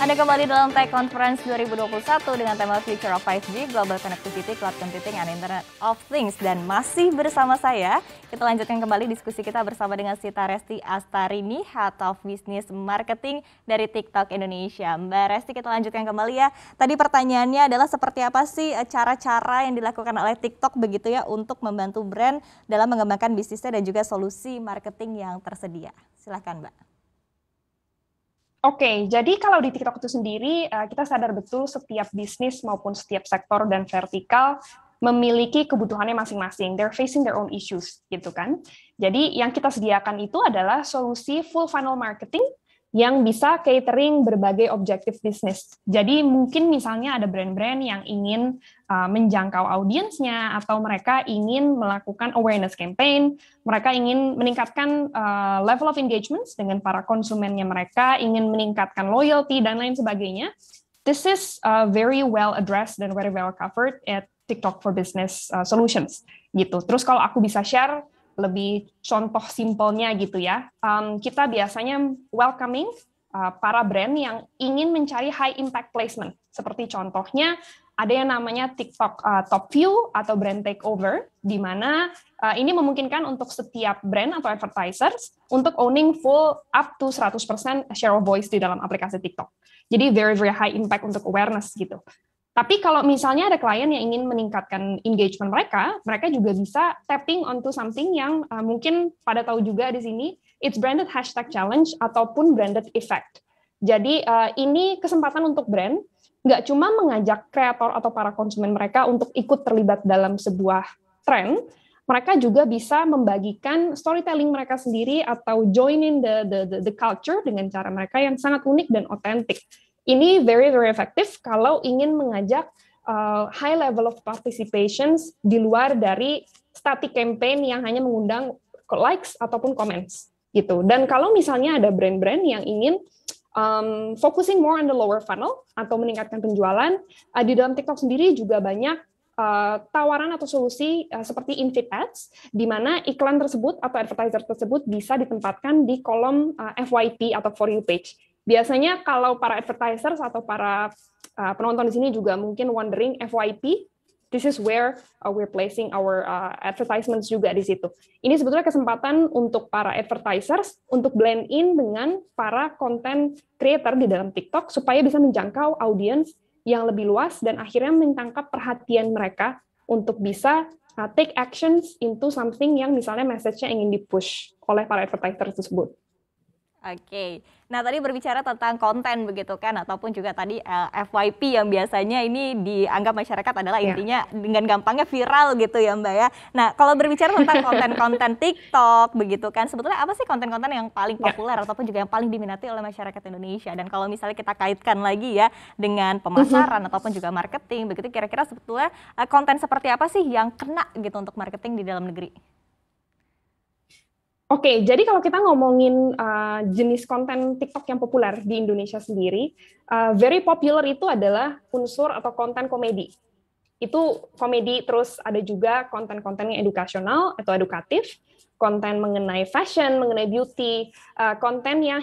Anda kembali dalam Tech Conference 2021 dengan tema Future of 5G, Global Connectivity, Cloud Computing, and Internet of Things. Dan masih bersama saya, kita lanjutkan kembali diskusi kita bersama dengan Sita Resti Astarini, Head of Business Marketing dari TikTok Indonesia. Mbak Resti, kita lanjutkan kembali ya. Tadi pertanyaannya adalah seperti apa sih e, cara-cara yang dilakukan oleh TikTok begitu ya untuk membantu brand dalam mengembangkan bisnisnya dan juga solusi marketing yang tersedia. Silahkan Mbak. Oke, okay, jadi kalau di TikTok itu sendiri, eh, kita sadar betul setiap bisnis maupun setiap sektor dan vertikal memiliki kebutuhannya masing-masing. They're facing their own issues, gitu kan. Jadi yang kita sediakan itu adalah solusi full funnel marketing yang bisa catering berbagai objektif bisnis. Jadi mungkin misalnya ada brand-brand yang ingin uh, menjangkau audiensnya atau mereka ingin melakukan awareness campaign, mereka ingin meningkatkan uh, level of engagement dengan para konsumennya mereka, ingin meningkatkan loyalty dan lain sebagainya. This is uh, very well addressed dan very well covered at TikTok for Business uh, Solutions gitu. Terus kalau aku bisa share lebih contoh simpelnya gitu ya. Um, kita biasanya welcoming uh, para brand yang ingin mencari high impact placement. Seperti contohnya ada yang namanya TikTok uh, Top View atau brand takeover di mana uh, ini memungkinkan untuk setiap brand atau advertisers untuk owning full up to 100% share of voice di dalam aplikasi TikTok. Jadi very very high impact untuk awareness gitu. Tapi kalau misalnya ada klien yang ingin meningkatkan engagement mereka, mereka juga bisa tapping onto something yang uh, mungkin pada tahu juga di sini, it's branded hashtag challenge ataupun branded effect. Jadi uh, ini kesempatan untuk brand nggak cuma mengajak kreator atau para konsumen mereka untuk ikut terlibat dalam sebuah tren, mereka juga bisa membagikan storytelling mereka sendiri atau join in the the the, the culture dengan cara mereka yang sangat unik dan otentik ini very very efektif kalau ingin mengajak uh, high level of participations di luar dari static campaign yang hanya mengundang likes ataupun comments gitu. Dan kalau misalnya ada brand-brand yang ingin um, focusing more on the lower funnel atau meningkatkan penjualan, uh, di dalam TikTok sendiri juga banyak eh, tawaran atau solusi seperti Invite Ads, di mana iklan tersebut atau advertiser tersebut bisa ditempatkan di kolom FYP atau For You page. Biasanya kalau para advertisers atau para uh, penonton di sini juga mungkin wondering FYP, this is where uh, we're placing our uh, advertisements juga di situ. Ini sebetulnya kesempatan untuk para advertisers untuk blend in dengan para content creator di dalam TikTok supaya bisa menjangkau audiens yang lebih luas dan akhirnya menangkap perhatian mereka untuk bisa take actions into something yang misalnya message-nya ingin dipush oleh para advertiser tersebut. Oke, nah tadi berbicara tentang konten begitu kan, ataupun juga tadi uh, eh, FYP yang biasanya ini dianggap masyarakat adalah yeah. intinya dengan gampangnya viral gitu ya Mbak ya. Nah kalau berbicara tentang konten-konten TikTok begitu kan, sebetulnya apa sih konten-konten yang paling iya. populer yeah. ataupun juga yang paling diminati oleh masyarakat Indonesia? Dan kalau misalnya kita kaitkan lagi ya dengan mhm. pemasaran uh -huh. ataupun juga marketing, begitu kira-kira sebetulnya uh, konten seperti apa sih yang kena gitu untuk marketing di dalam negeri? Oke, jadi kalau kita ngomongin uh, jenis konten TikTok yang populer di Indonesia sendiri, uh, very popular itu adalah unsur atau konten komedi. Itu komedi, terus ada juga konten-konten yang edukasional atau edukatif, konten mengenai fashion, mengenai beauty, uh, konten yang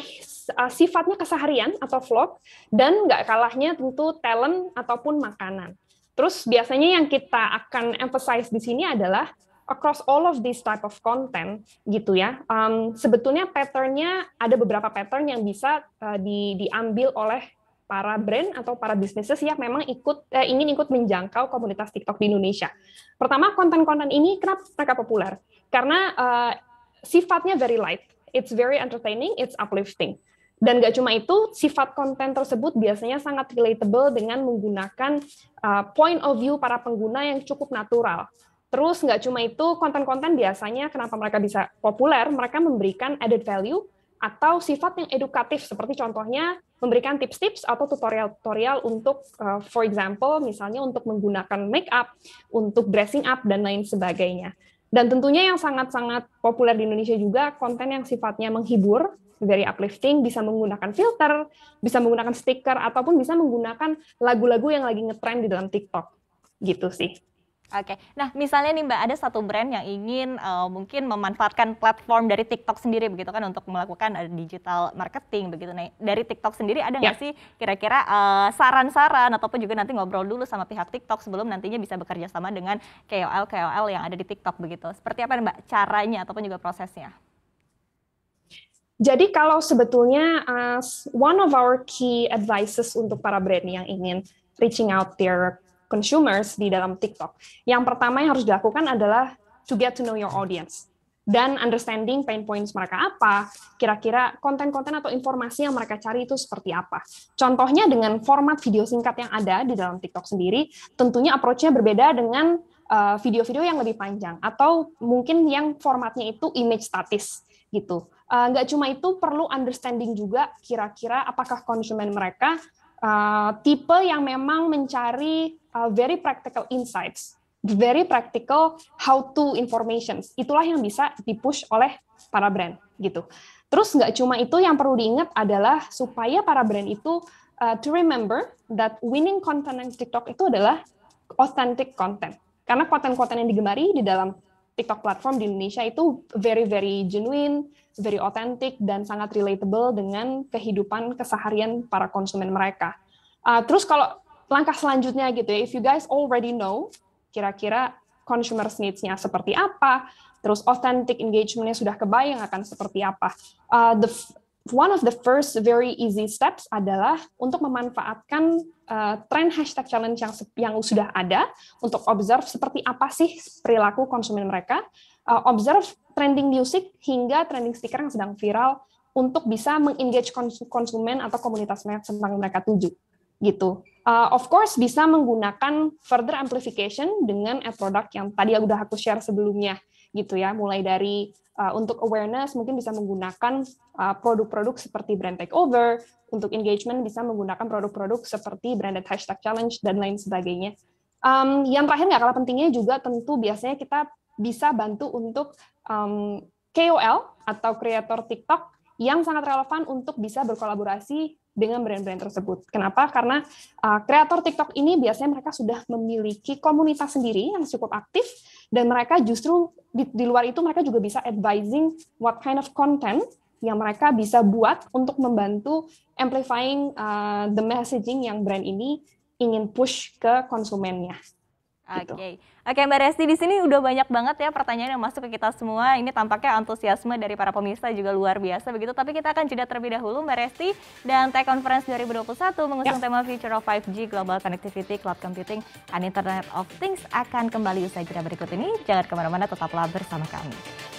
uh, sifatnya keseharian atau vlog, dan nggak kalahnya tentu talent ataupun makanan. Terus biasanya yang kita akan emphasize di sini adalah across all of these type of content gitu ya um, sebetulnya patternnya ada beberapa pattern yang bisa uh, di, diambil oleh para brand atau para businesses yang memang ikut eh, ingin ikut menjangkau komunitas TikTok di Indonesia. Pertama konten-konten ini kenapa mereka populer? Karena uh, sifatnya very light, it's very entertaining, it's uplifting. Dan gak cuma itu, sifat konten tersebut biasanya sangat relatable dengan menggunakan uh, point of view para pengguna yang cukup natural. Terus nggak cuma itu, konten-konten biasanya kenapa mereka bisa populer, mereka memberikan added value atau sifat yang edukatif, seperti contohnya memberikan tips-tips atau tutorial-tutorial untuk, uh, for example, misalnya untuk menggunakan make up, untuk dressing up, dan lain sebagainya. Dan tentunya yang sangat-sangat populer di Indonesia juga konten yang sifatnya menghibur, very uplifting, bisa menggunakan filter, bisa menggunakan stiker, ataupun bisa menggunakan lagu-lagu yang lagi ngetrend di dalam TikTok. Gitu sih. Oke, nah misalnya nih Mbak ada satu brand yang ingin uh, mungkin memanfaatkan platform dari TikTok sendiri begitu kan untuk melakukan uh, digital marketing begitu. Nah dari TikTok sendiri ada nggak yeah. sih kira-kira saran eh, saran-saran ataupun juga nanti ngobrol dulu sama pihak TikTok sebelum nantinya bisa bekerja sama dengan KOL KOL yang ada di TikTok begitu. Seperti apa nih Mbak caranya ataupun juga prosesnya? Jadi kalau sebetulnya uh, one of our key advices untuk para brand yang ingin reaching out their consumers di dalam TikTok. Yang pertama yang harus dilakukan adalah to get to know your audience dan understanding pain points mereka apa, kira-kira konten-konten atau informasi yang mereka cari itu seperti apa. Contohnya dengan format video singkat yang ada di dalam TikTok sendiri, tentunya approach-nya berbeda dengan eh, video-video yang lebih panjang atau mungkin yang formatnya itu image statis gitu. Eh, nggak cuma itu, perlu understanding juga kira-kira apakah konsumen mereka uh, tipe yang memang mencari uh, very practical insights, very practical how to information. Itulah yang bisa dipush oleh para brand gitu. Terus nggak cuma itu yang perlu diingat adalah supaya para brand itu uh, to remember that winning content on TikTok itu adalah authentic content. Karena konten-konten yang digemari di dalam TikTok platform di Indonesia itu very very genuine, very authentic dan sangat relatable dengan kehidupan keseharian para konsumen mereka. Uh, terus kalau langkah selanjutnya gitu ya, if you guys already know kira-kira consumer needs-nya seperti apa, terus authentic engagement-nya sudah kebayang akan seperti apa. Uh, the one of the first very easy steps adalah untuk memanfaatkan uh, tren hashtag challenge yang yang sudah ada untuk observe seperti apa sih perilaku konsumen mereka, uh, observe trending music hingga trending stiker yang sedang viral untuk bisa mengengage konsumen atau komunitas mereka yang mereka tuju gitu. Uh, of course bisa menggunakan further amplification dengan ad product yang tadi udah aku share sebelumnya gitu ya mulai dari uh, untuk awareness mungkin bisa menggunakan uh, produk-produk uh, seperti brand takeover untuk engagement bisa menggunakan produk-produk seperti branded hashtag challenge dan lain sebagainya um, yang terakhir nggak kalah pentingnya juga tentu biasanya kita bisa bantu untuk um, KOL atau kreator TikTok yang sangat relevan untuk bisa berkolaborasi dengan brand-brand tersebut. Kenapa? Karena uh, kreator TikTok ini biasanya mereka sudah memiliki komunitas sendiri yang cukup aktif dan mereka justru di, di luar itu mereka juga bisa advising what kind of content yang mereka bisa buat untuk membantu amplifying uh, the messaging yang brand ini ingin push ke konsumennya Gitu. Oke, okay. oke okay, Mbak Resti di sini udah banyak banget ya pertanyaan yang masuk ke kita semua. Ini tampaknya antusiasme dari para pemirsa juga luar biasa begitu. Tapi kita akan jeda terlebih dahulu Mbak Resti dan Tech Conference 2021 mengusung yes. Ya. tema Future of 5G, Global Connectivity, Cloud Computing, and Internet of Things akan kembali usai jeda berikut ini. Jangan kemana-mana, tetaplah bersama kami.